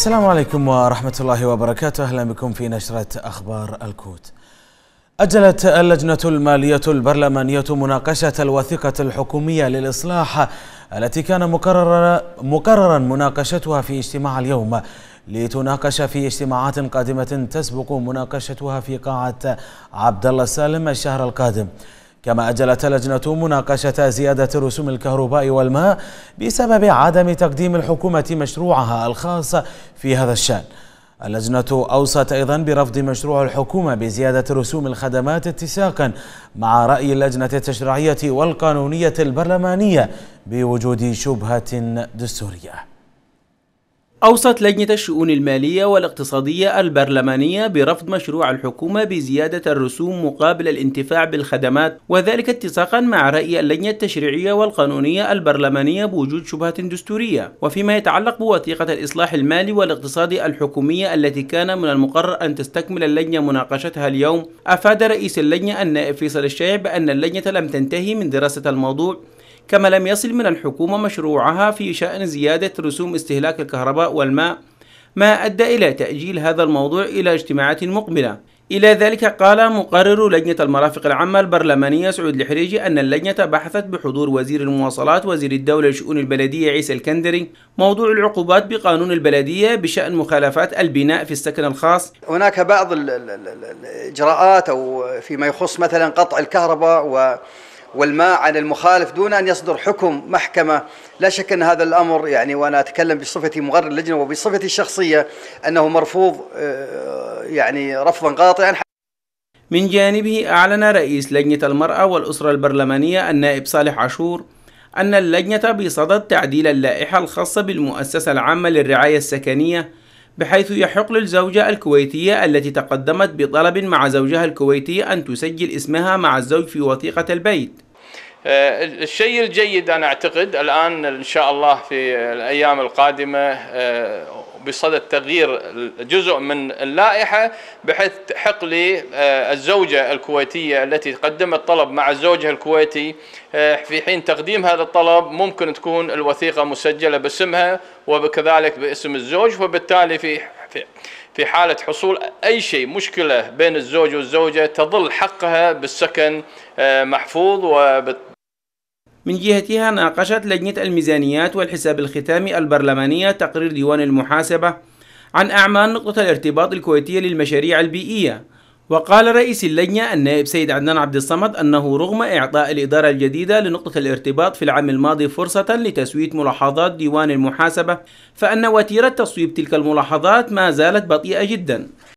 السلام عليكم ورحمة الله وبركاته أهلا بكم في نشرة أخبار الكوت أجلت اللجنة المالية البرلمانية مناقشة الوثيقة الحكومية للإصلاح التي كان مكررا, مقررا مناقشتها في اجتماع اليوم لتناقش في اجتماعات قادمة تسبق مناقشتها في قاعة عبد الله السالم الشهر القادم كما أجلت لجنة مناقشة زيادة رسوم الكهرباء والماء بسبب عدم تقديم الحكومة مشروعها الخاص في هذا الشأن اللجنة أوصت أيضا برفض مشروع الحكومة بزيادة رسوم الخدمات اتساقا مع رأي اللجنة التشريعية والقانونية البرلمانية بوجود شبهة دستورية أوصت لجنة الشؤون المالية والاقتصادية البرلمانية برفض مشروع الحكومة بزيادة الرسوم مقابل الانتفاع بالخدمات وذلك اتساقا مع رأي اللجنة التشريعية والقانونية البرلمانية بوجود شبهة دستورية وفيما يتعلق بوثيقة الإصلاح المالي والاقتصادي الحكومية التي كان من المقرر أن تستكمل اللجنة مناقشتها اليوم أفاد رئيس اللجنة النائب فيصل الشيع بأن اللجنة لم تنتهي من دراسة الموضوع كما لم يصل من الحكومة مشروعها في شأن زيادة رسوم استهلاك الكهرباء والماء ما أدى إلى تأجيل هذا الموضوع إلى اجتماعات مقبلة إلى ذلك قال مقرر لجنة المرافق العامة البرلمانية سعود الحريجي أن اللجنة بحثت بحضور وزير المواصلات وزير الدولة لشؤون البلدية عيسى الكندري موضوع العقوبات بقانون البلدية بشأن مخالفات البناء في السكن الخاص هناك بعض الإجراءات أو فيما يخص مثلا قطع الكهرباء و والماء عن المخالف دون أن يصدر حكم محكمة لا شك أن هذا الأمر يعني وأنا أتكلم بصفتي مقرر اللجنة وبصفتي الشخصية أنه مرفوض آه، يعني رفضا قاطعا من جانبه أعلن رئيس لجنة المرأة والأسرة البرلمانية النائب صالح عاشور أن اللجنة بصدد تعديل اللائحة الخاصة بالمؤسسة العامة للرعاية السكنية بحيث يحق للزوجة الكويتية التي تقدمت بطلب مع زوجها الكويتي أن تسجل اسمها مع الزوج في وثيقة البيت آه، الشيء الجيد انا اعتقد الان ان شاء الله في الايام القادمه آه، بصدد تغيير جزء من اللائحه بحيث لي آه، الزوجه الكويتيه التي قدمت طلب مع زوجها الكويتي في حين تقديم هذا الطلب ممكن تكون الوثيقه مسجله باسمها وكذلك باسم الزوج وبالتالي في في حالة حصول أي شيء مشكلة بين الزوج والزوجة تظل حقها بالسكن محفوظ من جهتها ناقشت لجنة الميزانيات والحساب الختامي البرلمانية تقرير ديوان المحاسبة عن أعمال نقطة الارتباط الكويتية للمشاريع البيئية وقال رئيس اللجنة النائب سيد عدنان عبد الصمد أنه رغم إعطاء الإدارة الجديدة لنقطة الارتباط في العام الماضي فرصة لتسوية ملاحظات ديوان المحاسبة فأن وتيرة تصويب تلك الملاحظات ما زالت بطيئة جدا